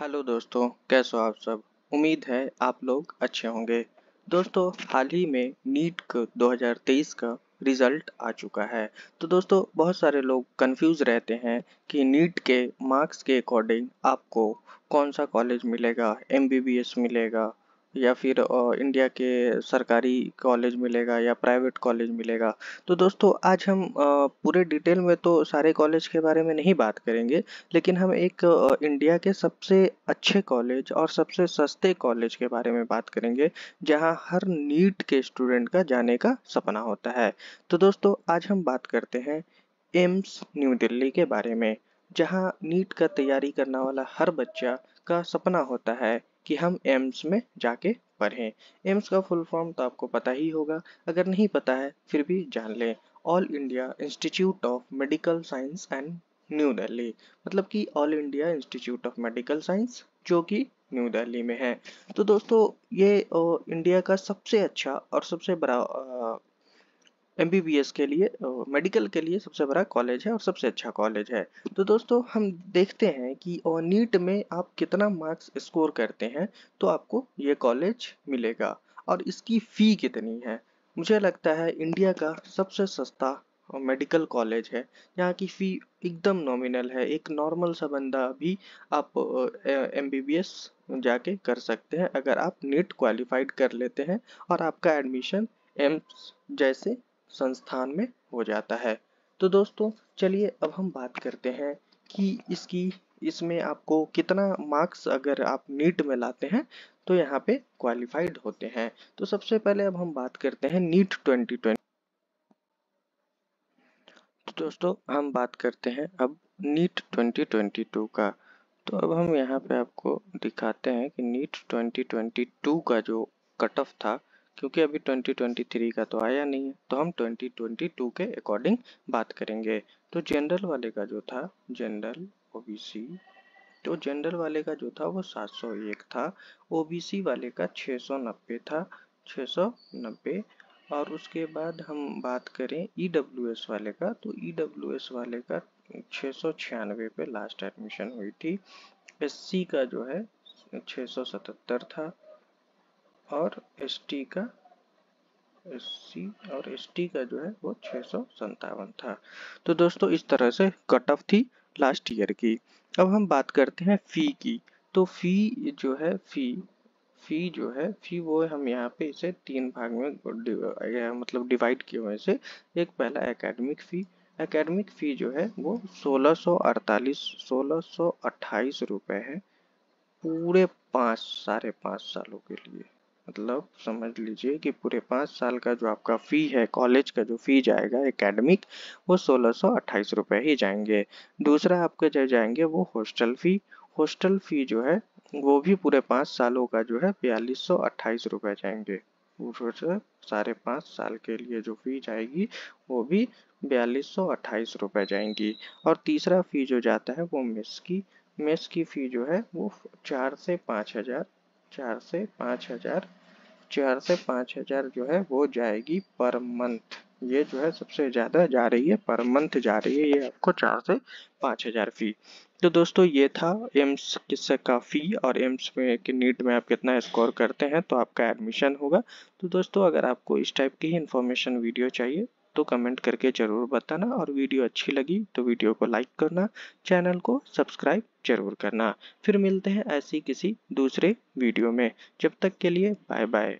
hello दोस्तों कैसे हो आप सब उम्मीद है आप लोग अच्छे होंगे दोस्तों हाल ही में नीट का 2023 का रिजल्ट आ चुका है तो दोस्तों बहुत सारे लोग कंफ्यूज रहते हैं कि नीट के मार्क्स के अकॉर्डिंग आपको कौन सा कॉलेज मिलेगा एम मिलेगा या फिर इंडिया के सरकारी कॉलेज मिलेगा या प्राइवेट कॉलेज मिलेगा तो दोस्तों आज हम पूरे डिटेल में तो सारे कॉलेज के बारे में नहीं बात करेंगे लेकिन हम एक इंडिया के सबसे अच्छे कॉलेज और सबसे सस्ते कॉलेज के बारे में बात करेंगे जहां हर नीट के स्टूडेंट का जाने का सपना होता है तो दोस्तों आज हम बात करते हैं एम्स न्यू दिल्ली के बारे में जहाँ नीट का तैयारी करने वाला हर बच्चा का सपना होता है कि हम एम्स में जाके पढ़ें एम्स का फुल फॉर्म तो आपको पता ही होगा अगर नहीं पता है फिर भी जान लें all India institute of medical science and New Delhi मतलब कि all India institute of medical science जो कि न्यू दिल्ली में है तो दोस्तों ये ओ, इंडिया का सबसे अच्छा और सबसे बड़ा एम के लिए मेडिकल के लिए सबसे बड़ा कॉलेज है और सबसे अच्छा कॉलेज है तो दोस्तों हम देखते हैं कि और नीट में आप कितना मार्क्स स्कोर करते हैं तो आपको ये कॉलेज मिलेगा और इसकी फ़ी कितनी है मुझे लगता है इंडिया का सबसे सस्ता मेडिकल कॉलेज है यहाँ की फ़ी एकदम नॉमिनल है एक नॉर्मल सा बंदा भी आप एम बी बी एस जाके कर सकते हैं अगर आप नीट क्वालिफाइड कर लेते हैं और आपका एडमिशन एम्स जैसे संस्थान में हो जाता है तो दोस्तों चलिए अब हम बात करते हैं कि इसकी इसमें आपको कितना मार्क्स अगर आप नीट में लाते हैं तो यहाँ पे क्वालिफाइड होते हैं तो सबसे पहले अब हम बात करते हैं नीट 2020 तो दोस्तों हम बात करते हैं अब नीट 2022 का तो अब हम यहाँ पे आपको दिखाते हैं कि नीट 2022 का जो कट ऑफ था क्योंकि अभी 2023 का तो आया नहीं है तो हम 2022 के अकॉर्डिंग बात करेंगे तो जनरल वाले का जो था जनरल ओबीसी तो जनरल वाले का जो था वो 701 था ओबीसी वाले का 690 था 690 और उसके बाद हम बात करें ई e वाले का तो ई e वाले का छः पे लास्ट एडमिशन हुई थी एस का जो है 677 था और एस का सी और एस का जो है वो छः था तो दोस्तों इस तरह से कट ऑफ थी लास्ट ईयर की अब हम बात करते हैं फी की तो फी जो है फी फी जो है फी वो हम यहाँ पे इसे तीन भाग में मतलब डिवाइड किए हुए से एक पहला एकेडमिक फी एकेडमिक फी जो है वो 1648 1628 रुपए है पूरे पाँच साढ़े पाँच सालों के लिए मतलब समझ लीजिए कि पूरे पाँच साल का जो आपका फ़ी है कॉलेज का जो फ़ी जाएगा एकेडमिक वो सोलह सौ अट्ठाईस रुपये ही जाएंगे दूसरा आपके जो जाएंगे वो हॉस्टल फ़ी हॉस्टल फ़ी जो है वो भी पूरे पाँच सालों का जो है बयालीस सौ अट्ठाईस रुपये जाएंगे साढ़े पाँच साल के लिए जो फी जाएगी वो भी बयालीस सौ अट्ठाईस रुपये जाएंगी और तीसरा फी जो जाता है वो मेस की मेस की फी जो है वो चार से पाँच हज़ार चार से पाँच हज़ार चार से पाँच हजार जो है वो जाएगी पर मंथ ये जो है सबसे ज़्यादा जा रही है पर मंथ जा रही है ये आपको चार से पाँच हजार फी तो दोस्तों ये था एम्स किससे का फ़ी और एम्स में कि नीट में आप कितना स्कोर करते हैं तो आपका एडमिशन होगा तो दोस्तों अगर आपको इस टाइप की ही इन्फॉर्मेशन वीडियो चाहिए तो कमेंट करके ज़रूर बताना और वीडियो अच्छी लगी तो वीडियो को लाइक करना चैनल को सब्सक्राइब जरूर करना फिर मिलते हैं ऐसी किसी दूसरे वीडियो में जब तक के लिए बाय बाय